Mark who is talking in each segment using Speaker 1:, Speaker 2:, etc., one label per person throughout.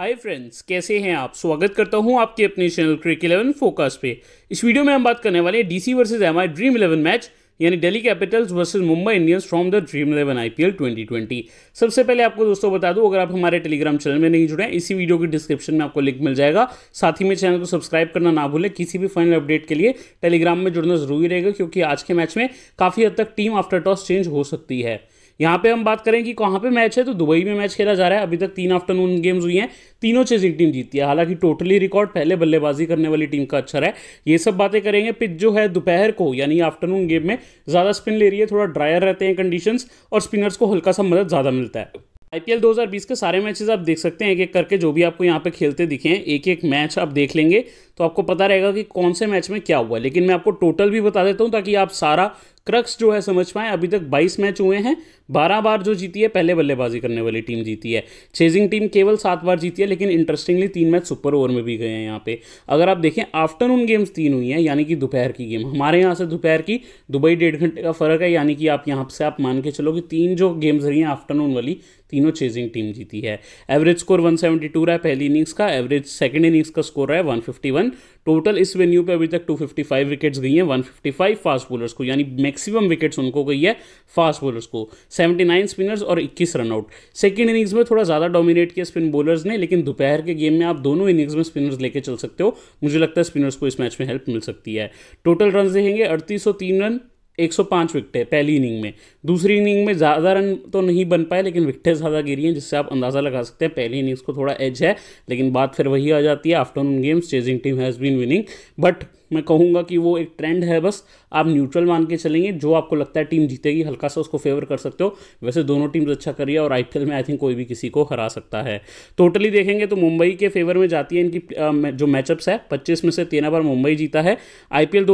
Speaker 1: hi friends कैसे हैं आप स्वागत करता हूं आपके अपने चैनल क्रिक इलेवन फोकस पे इस वीडियो में हम बात करने वाले हैं DC versus I Dream eleven match यानी Delhi Capitals versus Mumbai Indians from the Dream eleven IPL 2020 सबसे पहले आपको दोस्तों बता दूं अगर आप हमारे टेलीग्राम चैनल में नहीं जुड़े हैं इसी वीडियो के डिस्क्रिप्शन में आपको लिंक मिल जाएगा साथ ही में चैनल को सब्सक्राइब करना ना भूलें किसी भी फाइनल अपडेट के लिए टेलीग्राम में जुड़ना जरूरी रहेगा क्योंकि आज के मैच में काफ़ी हद तक टीम आफ्टर टॉस चेंज हो सकती है यहाँ पे हम बात करें कि कहाँ पे मैच है तो दुबई में मैच खेला जा रहा है अभी तक तीन आफ्टरनून गेम्स हुई हैं तीनों चेजिंग टीम जीती है हालांकि टोटली रिकॉर्ड पहले बल्लेबाजी करने वाली टीम का अच्छा है ये सब बातें करेंगे पिच जो है दोपहर को यानी आफ्टरनून गेम में ज़्यादा स्पिन ले रही है थोड़ा ड्रायर रहते हैं कंडीशन और स्पिनर्स को हल्का सा मदद ज़्यादा मिलता है आईपीएल 2020 के सारे मैचेस आप देख सकते हैं एक एक करके जो भी आपको यहाँ पे खेलते दिखे हैं एक एक मैच आप देख लेंगे तो आपको पता रहेगा कि कौन से मैच में क्या हुआ लेकिन मैं आपको टोटल भी बता देता हूँ ताकि आप सारा क्रक्स जो है समझ पाएं अभी तक 22 मैच हुए हैं 12 बार जो जीती है पहले बल्लेबाजी करने वाली टीम जीती है चेजिंग टीम केवल सात बार जीती है लेकिन इंटरेस्टिंगली तीन मैच सुपर ओवर में भी गए हैं यहाँ पे अगर आप देखें आफ्टरनून गेम्स तीन हुई हैं यानी कि दोपहर की गेम हमारे यहाँ से दोपहर की दुबई डेढ़ घंटे का फर्क है यानी कि आप यहाँ से आप मान के चलो कि तीन जो गेम्स रही हैं आफ्टरनून वाली तीनों चेजिंग टीम जीती है एवरेज स्कोर 172 रहा है पहली इनिंग्स का एवरेज सेकेंड इनिंग्स का स्कोर रहा है 151 टोटल इस वेन्यू पे अभी तक 255 विकेट्स गई हैं 155 फास्ट बॉलर्स को यानी मैक्सिमम विकेट्स उनको गई है फास्ट बॉलर्स को 79 स्पिनर्स और 21 रन आउट सेकेंड इनिंग्स में थोड़ा ज़्यादा डोमिनेट किया स्पिन बॉलर्स ने लेकिन दोपहर के गेम में आप दोनों इनिंग्स में स्पिनर्स लेके चल सकते हो मुझे लगता है स्पिनर्स को इस मैच में हेल्प मिल सकती है टोटल रन देखेंगे अड़तीस रन 105 विकटें पहली इनिंग में दूसरी इनिंग में ज़्यादा रन तो नहीं बन पाए लेकिन विकटें ज़्यादा गिरी हैं जिससे आप अंदाज़ा लगा सकते हैं पहली इनिंग्स को थोड़ा एज है लेकिन बात फिर वही आ जाती है afternoon games chasing team has been winning but मैं कहूँगा कि वो एक ट्रेंड है बस आप न्यूट्रल मान के चलेंगे जो आपको लगता है टीम जीतेगी हल्का सा उसको फेवर कर सकते हो वैसे दोनों टीम्स अच्छा रही है और आईपीएल में आई थिंक कोई भी किसी को हरा सकता है टोटली देखेंगे तो मुंबई के फेवर में जाती है इनकी जो मैचअप्स है पच्चीस में से तेरह बार मुंबई जीता है आई पी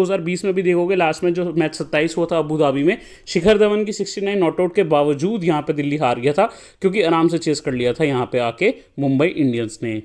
Speaker 1: में भी देखोगे लास्ट में जो मैच सत्ताईस हुआ था अबू धाबी में शिखर धवन की सिक्सटी नाइन नॉट आउट के बावजूद यहाँ पर दिल्ली हार गया था क्योंकि आराम से चेस कर लिया था यहाँ पर आके मुंबई इंडियंस ने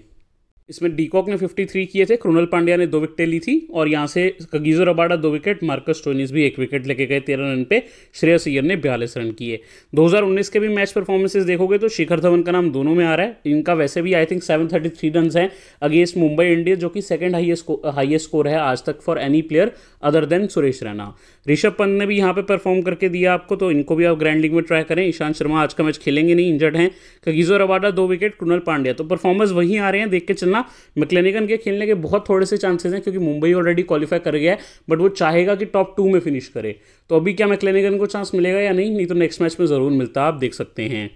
Speaker 1: इसमें डीकॉक ने 53 किए थे क्रोनल पांड्या ने दो विकेटें ली थी और यहाँ से कगीजो रबाडा दो विकेट मार्कस टोनिस भी एक विकेट लेके गए तेरह रन पे श्रेयस अय्यर ने बयालीस रन किए 2019 के भी मैच परफॉर्मेंसेज देखोगे तो शिखर धवन का नाम दोनों में आ रहा है इनका वैसे भी I think seven thirty three run हैं अगेंस्ट मुंबई इंडियंस जो कि सेकेंड हाइएस्ट हाइएस्ट स्कोर है आज तक for any player other than Suresh Raina Rishabh Pant ने भी यहाँ पे परफॉर्म करके दिया आपको तो इनको भी आप ग्रैंड लीग में ट्राई करें ईशांत शर्मा आज का मैच खेलेंगे नहीं इंजर्ड हैं कगिजो रबाडा दो विकेट कुनल पांड्या तो परफॉर्मेंस वहीं आ रहे हैं देख के चलना मैकलेनिकन के खेलने के बहुत थोड़े से चांसेस हैं क्योंकि मुंबई ऑलरेडी क्वालिफाई कर गया है बट वो चाहेगा कि टॉप टू में फिनिश करे तो अभी क्या मैकलेनिकन को चांस मिलेगा या नहीं नहीं तो नेक्स्ट मैच में ज़रूर मिलता आप देख सकते हैं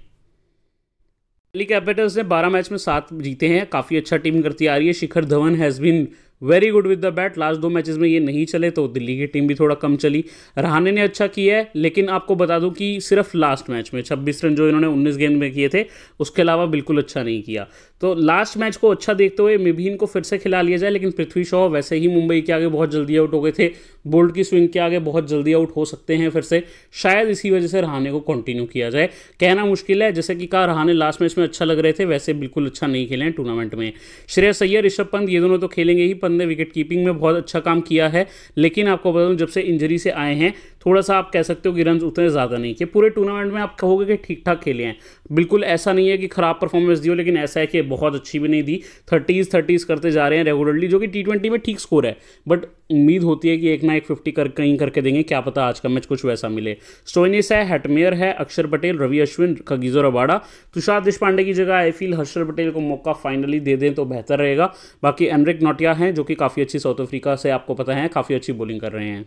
Speaker 1: दिल्ली कैपिटल्स ने 12 मैच में सात जीते हैं काफ़ी अच्छा टीम करती आ रही है Shikhar Dhawan has been very good with the bat last दो मैचेस में ये नहीं चले तो दिल्ली की टीम भी थोड़ा कम चली रहाने ने अच्छा किया है लेकिन आपको बता दूं कि सिर्फ लास्ट मैच में 26 रन जो इन्होंने 19 गेंद में किए थे उसके अलावा बिल्कुल अच्छा नहीं किया तो लास्ट मैच को अच्छा देखते हुए मे भी इनको फिर से खिला लिया जाए लेकिन पृथ्वी शॉ वैसे ही मुंबई के आगे बहुत जल्दी आउट हो गए थे बोल्ड की स्विंग के आगे बहुत जल्दी आउट हो सकते हैं फिर से शायद इसी वजह से रहाने को कंटिन्यू किया जाए कहना मुश्किल है जैसे कि कहा रहाने लास्ट मैच में अच्छा लग रहे थे वैसे बिल्कुल अच्छा नहीं खेले टूर्नामेंट में श्रेय सैयर ऋषभ पंत ये दोनों तो खेलेंगे ही ने विकेट कीपिंग में बहुत अच्छा काम किया है लेकिन आपको बता दूँ जब से इंजरी से आए हैं थोड़ा सा आप कह सकते हो कि रन उतने ज़्यादा नहीं किए पूरे टूर्नामेंट में आप कहोगे कि ठीक ठाक खेले हैं बिल्कुल ऐसा नहीं है कि ख़राब परफॉर्मेंस दी हो लेकिन ऐसा है कि बहुत अच्छी भी नहीं दी थर्टीज़ थर्टीज़ करते जा रहे हैं रेगुलरली जो कि टी ट्वेंटी में ठीक स्कोर है बट उम्मीद होती है कि एक ना एक फिफ्टी कर कहीं करके देंगे क्या पता आज का मैच कुछ वैसा मिले स्टोइनिस है हेटमेयर है अक्षर पटेल रवि अश्विन खगीजो रबाड़ा तुषार देशपांडे की जगह आई फील हर्षर पटेल को मौका फाइनली दे दें तो बेहतर रहेगा बाकी एनरिक नोटिया हैं जो कि काफ़ी अच्छी साउथ अफ्रीका से आपको पता है काफ़ी अच्छी बॉलिंग कर रहे हैं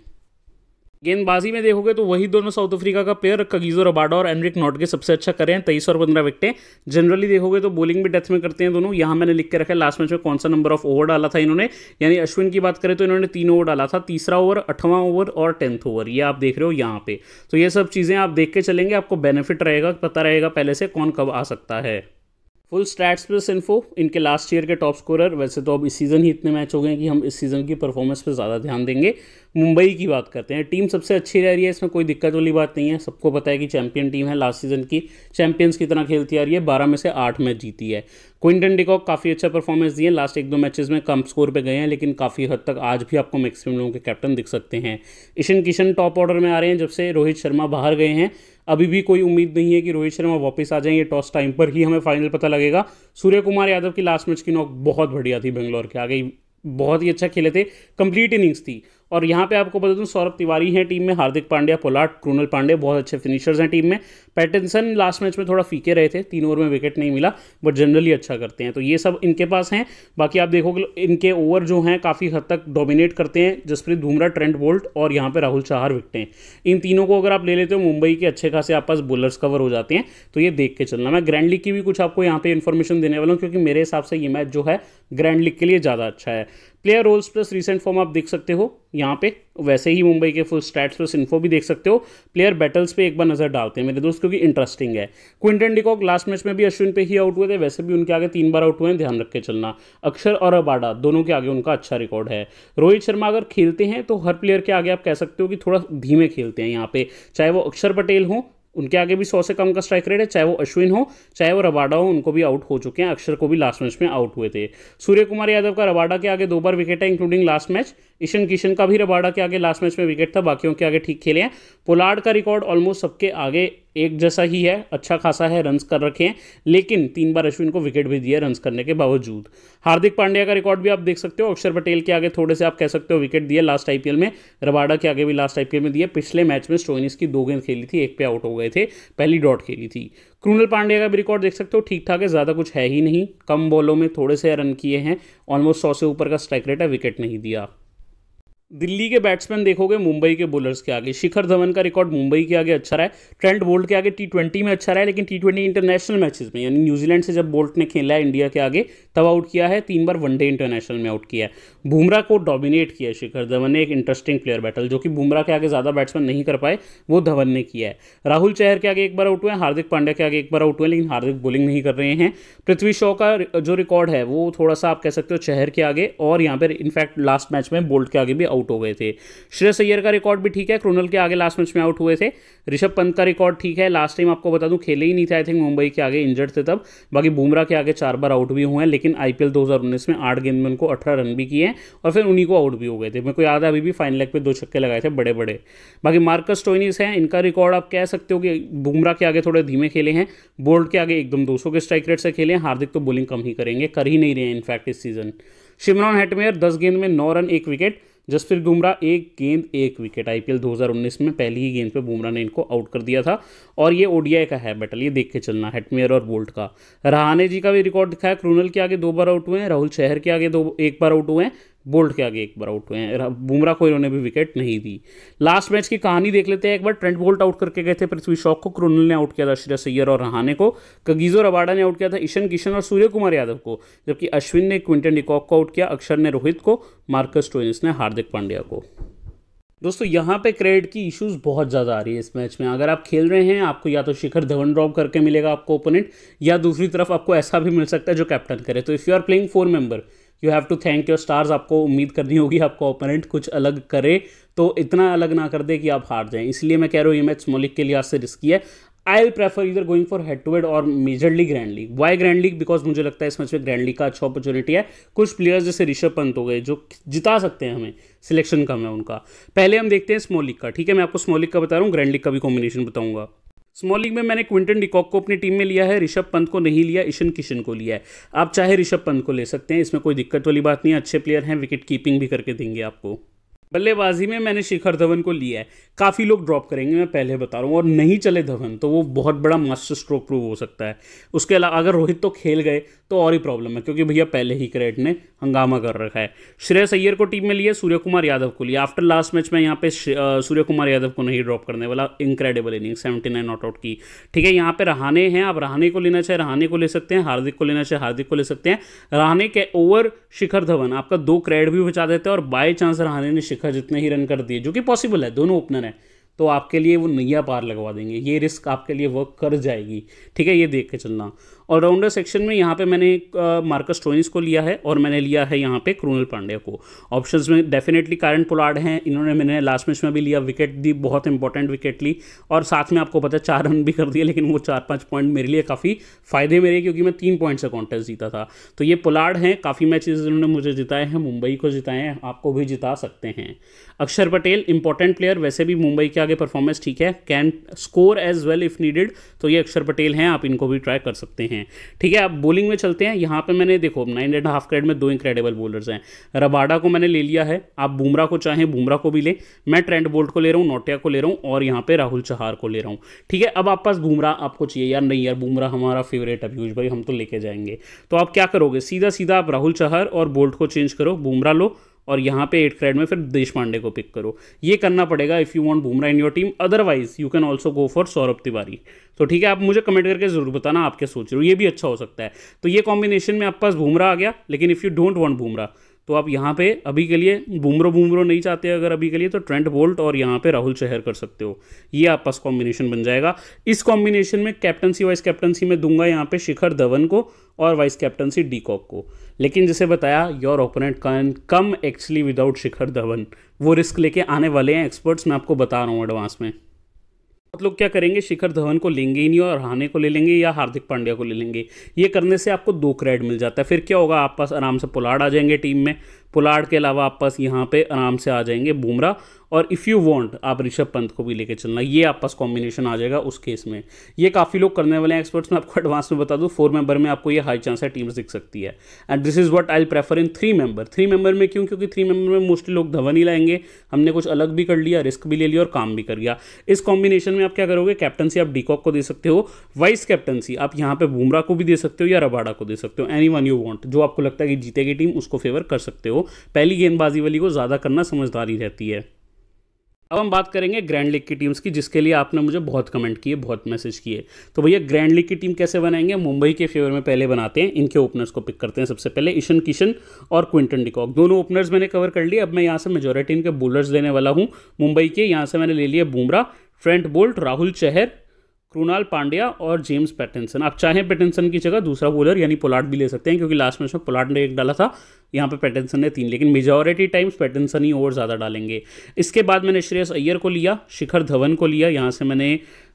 Speaker 1: गेंदबाजी में देखोगे तो वही दोनों साउथ अफ्रीका का प्लेयर कगीजो रबाडा और एनरिक नॉटगे सबसे अच्छा करें तेईस और पंद्रह विकटें जनरली देखोगे तो बॉलिंग भी डेथ में करते हैं दोनों यहाँ मैंने लिख के रखा है लास्ट मैच में कौन सा नंबर ऑफ ओवर डाला था इन्होंने यानी अश्विन की बात करें तो इन्होंने तीन ओवर डाला था तीसरा ओवर अठवां ओवर और टेंथ ओवर ये आप देख रहे हो यहाँ पे तो ये सब चीज़ें आप देख के चलेंगे आपको बेनिफिट रहेगा पता रहेगा पहले से कौन कब आ सकता है फुल स्टैट्स प्लस इन्फो इनके लास्ट ईयर के टॉप स्कोरर वैसे तो अब इस सीज़न ही इतने मैच हो गए हैं कि हम इस सीज़न की परफॉर्मेंस पे ज़्यादा ध्यान देंगे मुंबई की बात करते हैं टीम सबसे अच्छी रह रही है इसमें कोई दिक्कत वाली बात नहीं है सबको पता है कि चैंपियन टीम है लास्ट सीजन की चैंपियंस की तरह खेलती आ रही है बारह में से आठ मैच जीती है क्विंटन डिकॉक काफ़ी अच्छा परफॉर्मेंस दिए लास्ट एक दो मैचेस में कम स्कोर पे गए हैं लेकिन काफ़ी हद तक आज भी आपको मैक्सिमम लोगों के कैप्टन दिख सकते हैं ईशन किशन टॉप ऑर्डर में आ रहे हैं जब से रोहित शर्मा बाहर गए हैं अभी भी कोई उम्मीद नहीं है कि रोहित शर्मा वापस आ जाएंगे टॉस टाइम पर ही हमें फाइनल पता लगेगा सूर्य कुमार यादव की लास्ट मैच की नॉक बहुत बढ़िया थी बेंगलोर के आगे बहुत ही अच्छा खेले थे कंप्लीट इनिंग्स थी और यहाँ पे आपको बता दूँ सौरभ तिवारी हैं टीम में हार्दिक पांड्या पोलाट क्रूनल पांडे बहुत अच्छे फिनिशर्स हैं टीम में पैटिनसन लास्ट मैच में थोड़ा फीके रहे थे तीन ओवर में विकेट नहीं मिला बट जनरली अच्छा करते हैं तो ये सब इनके पास हैं बाकी आप देखोगे इनके ओवर जो हैं काफ़ी हद तक डोमिनेट करते हैं जसप्रीत बुमराह ट्रेंट बोल्ट और यहाँ पर राहुल चाहर विकटें हैं इन तीनों को अगर आप ले लेते हो मुंबई के अच्छे खासे आप पास बोलर्स कवर हो जाते हैं तो ये देख के चलना मैं ग्रैंड लीग की भी कुछ आपको यहाँ पर इन्फॉर्मेशन देने वाला हूँ क्योंकि मेरे हिसाब से ये मैच जो है ग्रैंड लीग के लिए ज़्यादा अच्छा है player roles plus recent form आप देख सकते हो यहाँ पे वैसे ही मुंबई के फुल स्टैट्स प्लस इन्फो भी देख सकते हो प्लेयर बैटल्स पे एक बार नजर डालते हैं मेरे दोस्त क्योंकि इंटरेस्टिंग है क्विंटन डिकॉक लास्ट मैच में भी अश्विन पे ही आउट हुए थे वैसे भी उनके आगे तीन बार आउट हुए हैं ध्यान रख के चलना अक्षर और अबाडा दोनों के आगे उनका अच्छा रिकॉर्ड है रोहित शर्मा अगर खेलते हैं तो हर प्लेयर के आगे आप कह सकते हो कि थोड़ा धीमे खेलते हैं यहाँ पे चाहे वो अक्षर पटेल हों उनके आगे भी सौ से कम का स्ट्राइक रेट है चाहे वो अश्विन हो चाहे वो रबाडा हो उनको भी आउट हो चुके हैं अक्षर को भी लास्ट मैच में आउट हुए थे सूर्य कुमार यादव का रबाडा के आगे दो बार विकेट है including last match Ishan Kishan का भी रबाडा के आगे लास्ट मैच में विकेट था बाकियों के आगे ठीक खेले हैं पोलार्ड का रिकॉर्ड ऑलमोस्ट सबके आगे एक जैसा ही है अच्छा खासा है रन्स कर रखे हैं लेकिन तीन बार अश्विन को विकेट भी दिया रन्स करने के बावजूद हार्दिक पांड्या का रिकॉर्ड भी आप देख सकते हो अक्षर पटेल के आगे थोड़े से आप कह सकते हो विकेट दिए लास्ट आई में रबाडा के आगे भी लास्ट आई में दिए पिछले मैच में स्टोइनिस की दो गेंद खेली थी एक पे आउट हो गए थे पहली डॉट खेली थी क्रूनल पांड्या का भी रिकॉर्ड देख सकते हो ठीक ठाक है ज़्यादा कुछ है ही नहीं कम बॉलों में थोड़े से रन किए हैं ऑलमोस्ट सौ से ऊपर का स्ट्राइक रेट है विकेट नहीं दिया दिल्ली के बैट्समैन देखोगे मुंबई के बोलर्स के आगे शिखर धवन का रिकॉर्ड मुंबई के आगे अच्छा रहा है ट्रेंट बोल्ट के आगे टी ट्वेंटी में अच्छा रहा है लेकिन टी ट्वेंटी इंटरनेशनल मैचेस में यानी न्यूजीलैंड से जब बोल्ट ने खेला है इंडिया के आगे तब आउट किया है तीन बार वनडे इंटरनेशनल में आउट किया है बुमरा को डोमिनेट किया है शिखर धवन ने एक इंटरेस्टिंग प्लेयर बैटल जो कि बुमरा के आगे ज़्यादा बैट्समैन नहीं कर पाए वो धवन ने किया है राहुल चहर के आगे एक बार आउट हुए हार्दिक पांड्या के आगे एक बार आउट हुए लेकिन हार्दिक बोलिंग नहीं कर रहे हैं पृथ्वी शॉ का जो रिकॉर्ड है वो थोड़ा सा आप कह सकते हो चहर के आगे और यहाँ पर इनफैक्ट लास्ट मैच में बोल्ट के आगे भी आउट हो गए थे श्रेयस अय्यर का रिकॉर्ड भी ठीक है क्रोनल के आगे लास्ट मैच में आउट हुए थे ऋषभ पंत का रिकॉर्ड ठीक है लास्ट टाइम आपको बता दूं खेले ही नहीं थे आई थिंक मुंबई के आगे इंजर्ड थे तब बाकी बुमराह के आगे चार बार आउट भी हुए हैं लेकिन आई पी में आठ गेंद में उनको अठारह रन भी किए हैं और फिर उन्हीं को आउट भी हो गए थे मेरे को याद है अभी भी फाइनल लेग पर दो छक्के लगाए थे बड़े बड़े बाकी मार्कस टोइनिस हैं इनका रिकॉर्ड आप कह सकते हो कि बुमराह के आगे थोड़े धीमे खेले हैं बोल्ड के आगे एकदम दो के स्ट्राइक रेट से खेले हैं हार्दिक तो बोलिंग कम ही करेंगे कर ही नहीं रहे हैं इनफैक्ट इस सीजन शिमरॉन हेटमेयर दस गेंद में नौ रन एक विकेट जसप्रीत बुमराह एक गेंद एक विकेट आईपीएल 2019 में पहली ही गेंद पे बुमराह ने इनको आउट कर दिया था और ये ओडीआई का है बैटल ये देख के चलना हेटमेयर और बोल्ट का रहाने जी का भी रिकॉर्ड दिखाया क्रूनल के आगे दो बार आउट हुए हैं राहुल शहर के आगे दो एक बार आउट हुए हैं बोल्ट के आगे एक बार आउट हुए हैं बुमराह को इन्होंने भी विकेट नहीं दी लास्ट मैच की कहानी देख लेते हैं एक बार ट्रेंट बोल्ट आउट करके गए थे पृथ्वी शॉक को क्रोनल ने आउट किया था श्रेयस सैयर और रहाने को कगीजो रबाडा ने आउट किया था ईशन किशन और सूर्य कुमार यादव को जबकि अश्विन ने क्विंटन डिकॉक को आउट किया अक्षर ने रोहित को मार्कस टोइंस ने हार्दिक पांड्या को दोस्तों यहाँ पे क्रेडिट की इश्यूज बहुत ज़्यादा आ रही है इस मैच में अगर आप खेल रहे हैं आपको या तो शिखर धवन ड्रॉप करके मिलेगा आपको ओपोनेंट या दूसरी तरफ आपको ऐसा भी मिल सकता है जो कैप्टन करे तो if you are playing four member you have to thank your stars आपको उम्मीद करनी होगी आपको ओपोनेंट कुछ अलग करे तो इतना अलग ना कर दे कि आप हार जाएं इसलिए मैं कह रहा हूँ ये मैच मोलिक के लिए से रिस्की है आई विल प्रेफर इधर going for head to head और major league grand league why grand league because मुझे लगता है इस मैच में ग्रैंड लीग का अच्छा अपॉर्चुनिटी है कुछ प्लेयर्स जैसे ऋषभ पंत हो गए जो जिता सकते हैं हमें सिलेक्शन कम है उनका पहले हम देखते हैं स्मॉल लीग का ठीक है मैं आपको स्मॉल लीग का बता रहा हूँ ग्रैंड लीग का भी कॉम्बिनेशन बताऊंगा स्मॉलिंग में मैंने क्विंटन डिकॉक को अपनी टीम में लिया है ऋषभ पंत को नहीं लिया ईशन किशन को लिया है आप चाहे ऋषभ पंत को ले सकते हैं इसमें कोई दिक्कत वाली बात नहीं है अच्छे प्लेयर हैं विकेट कीपिंग भी करके देंगे आपको बल्लेबाजी में मैंने शिखर धवन को लिया है काफ़ी लोग ड्रॉप करेंगे मैं पहले बता रहा हूँ और नहीं चले धवन तो वो बहुत बड़ा मास्टर स्ट्रोक प्रूव हो सकता है उसके अलावा अगर रोहित तो खेल गए तो और ही प्रॉब्लम है क्योंकि भैया पहले ही क्रेट ने हंगामा कर रखा है श्रेयस अय्यर को टीम में लिए सूर्य कुमार यादव को लिया आफ्टर लास्ट मैच में यहाँ पे सूर्य कुमार यादव को नहीं ड्रॉप करने वाला incredible inning seventy nine not out की ठीक है यहाँ पे रहाने हैं आप रहाने को लेना चाहे रहाने को ले सकते हैं हार्दिक को लेना चाहे हार्दिक को ले सकते हैं रहाने के ओवर शिखर धवन आपका दो क्रेड भी बचा देते हैं और बाय चांस रहाने ने शिखर जितने ही रन कर दिए जो कि पॉसिबल है दोनों ओपनर हैं तो आपके लिए वो नैया पार लगवा देंगे ये रिस्क आपके लिए वर्क कर जाएगी ठीक है ये देख के चलना ऑलराउंडर सेक्शन में यहाँ पे मैंने मार्कस टोइंस को लिया है और मैंने लिया है यहाँ पे क्रूनल पांड्या को ऑप्शन में डेफिनेटली कारण पुलाड हैं इन्होंने मैंने लास्ट मैच में भी लिया विकेट दी बहुत इंपॉर्टेंट विकेट ली और साथ में आपको पता है चार रन भी कर दिए लेकिन वो चार पाँच पॉइंट मेरे लिए काफ़ी फायदे मेरे क्योंकि मैं तीन पॉइंट से कॉन्टेस्ट जीता था तो ये पुलाड़ हैं काफ़ी मैचेज इन्होंने मुझे जिताए हैं मुंबई को जिताए हैं आपको भी जिता सकते हैं अक्षर पटेल इंपॉर्टेंट प्लेयर वैसे भी मुंबई के आगे परफॉर्मेंस ठीक है can score as well if needed तो ये अक्षर पटेल हैं आप इनको भी ट्राई कर सकते हैं हैं ठीक है अब बोलिंग में चलते हैं यहाँ पे मैंने देखो नाइन एंड हाफ क्रेड में दो इनक्रेडिबल बोलर्स हैं रबाडा को मैंने ले लिया है आप बुमरा को चाहें बुमरा को भी लें मैं ट्रेंड बोल्ट को ले रहा हूँ नोटिया को ले रहा हूँ और यहाँ पर राहुल चहार को ले रहा हूँ ठीक है अब आप पास बुमरा आपको चाहिए यार नहीं यार बुमरा हमारा फेवरेट है पीयूष भाई हम तो लेके जाएंगे तो आप क्या करोगे सीधा सीधा आप राहुल चहार और बोल्ट को चेंज करो बुमरा लो और यहाँ पे एट क्रेड में फिर देश पांडे को पिक करो ये करना पड़ेगा if you want Bumrah in your team otherwise you can also go for Saurabh Tiwary तो ठीक है आप मुझे कमेंट करके जरूर बताना आप क्या सोच रहे हो ये भी अच्छा हो सकता है तो ये कॉम्बिनेशन में आप पास बुमरा आ गया लेकिन if you don't want Bumrah तो आप यहाँ पे अभी के लिए बुमरो बुमरो नहीं चाहते अगर अभी के लिए तो ट्रेंट बोल्ट और यहाँ पे राहुल चहर कर सकते हो ये आप पास कॉम्बिनेशन बन जाएगा इस कॉम्बिनेशन में कैप्टनसी वाइस कैप्टनसी में दूंगा यहाँ पे शिखर धवन को और वाइस कैप्टनसी डी कॉक को लेकिन जैसे बताया your opponent can come actually without Shikhar Dhawan वो रिस्क लेके आने वाले हैं एक्सपर्ट्स मैं आपको बता रहा हूँ एडवांस में बहुत लोग क्या करेंगे शिखर धवन को लेंगे ही नहीं और हाने को ले लेंगे या हार्दिक पांड्या को ले लेंगे ये करने से आपको दो क्रेड मिल जाता है फिर क्या होगा आप पास आराम से पुलाड़ आ जाएंगे टीम में पुलाड़ के अलावा आप पास यहाँ पे आराम से आ जाएंगे बुमरा और इफ़ यू वांट आप ऋषभ पंत को भी लेके चलना ये आप पास कॉम्बिनेशन आ जाएगा उस केस में ये काफ़ी लोग करने वाले हैं एक्सपर्ट्स मैं आपको एडवांस में बता दूँ फोर मेंबर में आपको ये हाई चांस है टीम्स दिख सकती है and this is what I prefer in three member three member में क्यों क्योंकि थ्री मेंबर में मोस्टली लोग धवन ही लाएंगे हमने कुछ अलग भी कर लिया रिस्क भी ले लिया और काम भी कर लिया इस कॉम्बिनेशन में आप क्या करोगे कैप्टनसी आप डीकॉक को दे सकते हो वाइस कैप्टनसी आप यहाँ पर बुमरा को भी दे सकते हो या रबाडा को दे सकते हो एनी वन यू वॉन्ट जो आपको लगता है कि जीतेगी टीम उसको फेवर कर सकते हो पहली गेंदबाजी वाली को ज़्यादा करना समझदारी रहती है अब हम बात करेंगे ग्रैंड लीग की टीम्स की जिसके लिए आपने मुझे बहुत कमेंट किए बहुत मैसेज किए तो भैया ग्रैंड लीग की टीम कैसे बनाएंगे मुंबई के फेवर में पहले बनाते हैं इनके ओपनर्स को पिक करते हैं सबसे पहले ईशन किशन और क्विंटन डिकॉक दोनों ओपनर्स मैंने कवर कर लिए अब मैं यहाँ से मेजोरिटी इनके बोलर्स लेने वाला हूँ मुंबई के यहाँ से मैंने ले लिया बुमरा फ्रंट बोल्ट राहुल चहर कृणाल पांड्या और जेम्स पैटिनसन आप चाहें पैटिनसन की जगह दूसरा बॉलर यानी पोलाट भी ले सकते हैं क्योंकि लास्ट मैच में पोलाट ने एक डाला था यहाँ पे पैटिनसन ने तीन लेकिन मेजॉरिटी टाइम्स पैटिनसन ही ओवर ज़्यादा डालेंगे इसके बाद मैंने श्रेयस अय्यर को लिया शिखर धवन को लिया यहाँ से मैंने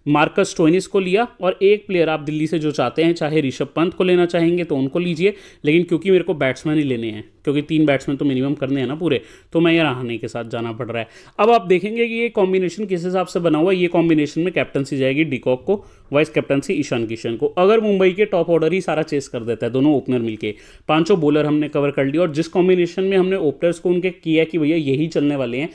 Speaker 1: मार्कस टोइनिस को लिया और एक प्लेयर आप दिल्ली से जो चाहते हैं चाहे ऋषभ पंत को लेना चाहेंगे तो उनको लीजिए लेकिन क्योंकि मेरे को बैट्समैन ही लेने हैं क्योंकि तीन बैट्समैन तो मिनिमम करने हैं ना पूरे तो मैं ये रहाने के साथ जाना पड़ रहा है अब आप देखेंगे कि ये कॉम्बिनेशन किस हिसाब से बना हुआ है ये कॉम्बिनेशन में कैप्टनसी जाएगी डिकॉक को वाइस कैप्टनसी ईशान किशन को अगर मुंबई के टॉप ऑर्डर ही सारा चेस कर देता है दोनों ओपनर मिलकर पांचों बॉलर हमने कवर कर लिया और जिस कॉम्बिनेशन में हमने ओपनर्स को उनके किया कि भैया यही चलने वाले हैं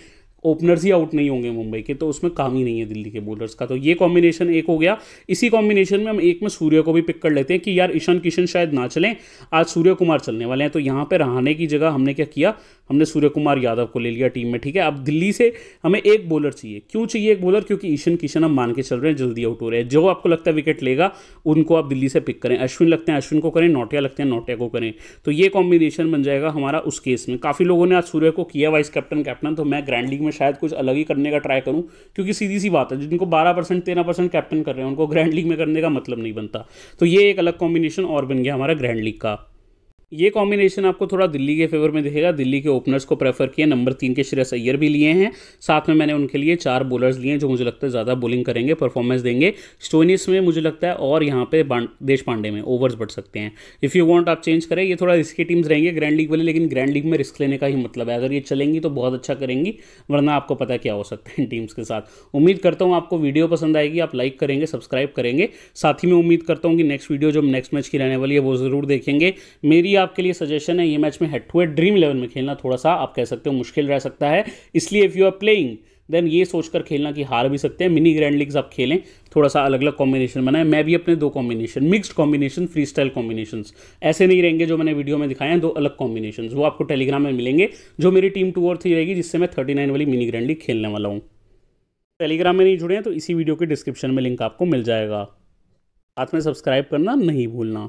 Speaker 1: ओपनर्स ही आउट नहीं होंगे मुंबई के तो उसमें काम ही नहीं है दिल्ली के बॉलर्स का तो ये कॉम्बिनेशन एक हो गया इसी कॉम्बिनेशन में हम एक में सूर्य को भी पिक कर लेते हैं कि यार ईशान किशन शायद ना चलें आज सूर्य कुमार चलने वाले हैं तो यहाँ पर रहने की जगह हमने क्या किया हमने सूर्य कुमार यादव को ले लिया टीम में ठीक है अब दिल्ली से हमें एक बॉलर चाहिए क्यों चाहिए एक बॉलर क्योंकि ईशन किशन हम मान के चल रहे हैं जल्दी आउट हो रहे हैं जो आपको लगता है विकेट लेगा उनको आप दिल्ली से पिक करें अश्विन लगते हैं अश्विन को करें नोटिया लगते हैं नोटिया को करें तो ये कॉम्बिनेशन बन जाएगा हमारा उस केस में काफ़ी लोगों ने आज सूर्य को किया वाइस कैप्टन कैप्टन तो मैं ग्रैंड लीग में शायद कुछ अलग ही करने का ट्राई करूँ क्योंकि सीधी सी बात है जिनको बारह परसेंट तेरह परसेंट कैप्टन कर रहे हैं उनको ग्रैंड लीग में करने का मतलब नहीं बनता तो ये एक अलग कॉम्बिनेशन और बन गया हमारा ग्रैंड लीग का ये कॉम्बिनेशन आपको थोड़ा दिल्ली के फेवर में दिखेगा दिल्ली के ओपनर्स को प्रेफर किया नंबर तीन के श्रेयस अय्यर भी लिए हैं साथ में मैंने उनके लिए चार बॉलर्स लिए हैं जो मुझे लगता है ज़्यादा बॉलिंग करेंगे परफॉर्मेंस देंगे स्टोनिस में मुझे लगता है और यहाँ पे देश पांडे में ओवर्स बढ़ सकते हैं इफ़ यू वॉन्ट आप चेंज करें ये थोड़ा रिस्की टीम्स रहेंगे ग्रैंड लीग वाले लेकिन ग्रैंड लीग में रिस्क लेने का ही मतलब है अगर ये चलेंगी तो बहुत अच्छा करेंगी वरना आपको पता क्या हो सकता है टीम्स के साथ उम्मीद करता हूँ आपको वीडियो पसंद आएगी आप लाइक करेंगे सब्सक्राइब करेंगे साथ ही में उम्मीद करता हूँ कि नेक्स्ट वीडियो जो नेक्स्ट मैच की रहने वाली है वो ज़रूर देखेंगे मेरी आप आपके लिए सजेशन है ये मैच में head to head dream eleven में खेलना थोड़ा सा आप कह सकते हो मुश्किल रह सकता है इसलिए if you are playing then ये सोचकर खेलना कि हार भी सकते हैं मिनी ग्रैंड लीग्स आप खेलें थोड़ा सा अलग अलग कॉम्बिनेशन बनाए मैं भी अपने दो combination mixed combination free style combination ऐसे नहीं रहेंगे जो मैंने वीडियो में दिखाए हैं दो अलग कॉम्बिनेशन वो आपको टेलीग्राम में मिलेंगे जो मेरी टीम टू और थ्री रहेगी जिससे मैं थर्टी नाइन वाली मिनी ग्रैंड लीग खेलने वाला हूँ टेलीग्राम में नहीं जुड़े हैं तो इसी वीडियो के डिस्क्रिप्शन में लिंक आपको मिल जाएगा साथ में सब्सक्राइब करना नहीं भूलना